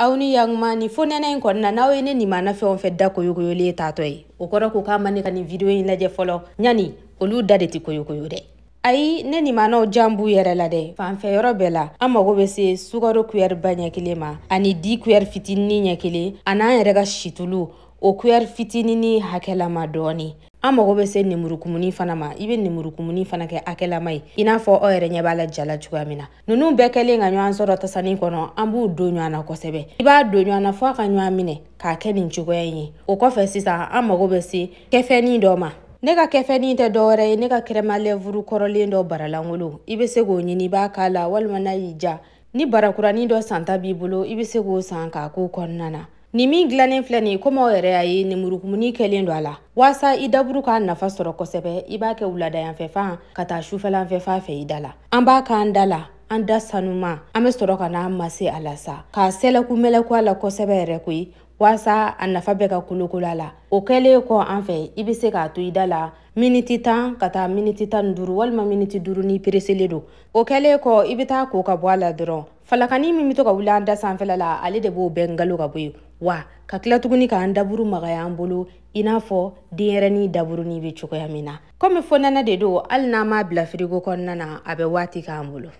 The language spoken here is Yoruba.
aw ni yaguma nin fo nɛnɛ in kɔni na n'aw ye ne nima na fɛn o fɛn da koyokoyolen tatɔ ye o kɔrɔ ko k'a ma ne ka nin video in lajɛ fɔlɔ ɲani olu da de ti koyokoyo dɛ ayi ne nimanaw jan b'u yɛrɛ la dɛ fanfɛyɔrɔ bɛɛ la an mago be se sugaro kuyɛri ba ɲɛ kelen ma ani di kuyɛri fitinini ɲɛ kelen an'an yɛrɛ ka situlu o kuyɛri fitinini hakɛlama dɔɔni an mago bɛ se nemurukumuni fana ma i bɛ nemurukumuni fana kɛ hakɛlama ye i n'a fɔ aw yɛrɛ ɲɛ b'a la jala cogoya min na ninnu bɛɛ kɛlen ka ɲɔgɔn sɔrɔ tasanin kɔnɔ an b'u don ɲɔgɔn na kosɛbɛ i b'a don ɲɔgɔn na fɔ a ka ɲɔgɔn minɛ k'a kɛ nin cogoya in ye o kɔfɛ sisan an mago bɛ se kɛfɛnin dɔ ma ne ka kɛfɛnin tɛ dɔwɛrɛ ye ne ka kɛrɛmalɛfuru kɔrɔlen dɔ baralankolo i bɛ se k'o ɲini i b'a k'a la walima n'a y'i ja ni barakurani dɔ santa b'i bolo i bɛ se k'o san k'a k'o kɔnɔna na nin min gilannen filɛ nin komi yɛrɛ y'a ye nin kɛlen don a la waasa i daburu k'a nafa sɔrɔ kosɛbɛ i b'a kɛ wuladayanfɛ fan ka taa sufɛlanfɛ fan fɛ i da la an b'a k'an da la an da sanuma an be sɔrɔ ka n'an mase a la sa k'a sɛlɛku mɛlɛku a la kosɛbɛ yɛrɛ koyi waasa a nafa bɛ ka kolokolo a la o kɛlen kɔ an fɛ i be se k'a to i da la miniti tan ka taa miniti tan duru walima miniti duru ni pereselen don o kɛlen kɔ i be taa k'o ka bɔ a la dɔrɔn falakani min be to ka wuli an da sanfɛla la ale de b'o bɛɛ ngalo ka bɔ yen wa ka kila tuguni k'an daburu magaya an bolo i n'a fɔ denyɛrɛni daburuni be cogoya min na komi fɔnana de do hali n'an m'a bila firigo kɔnɔna na a bɛ waati k'an bolo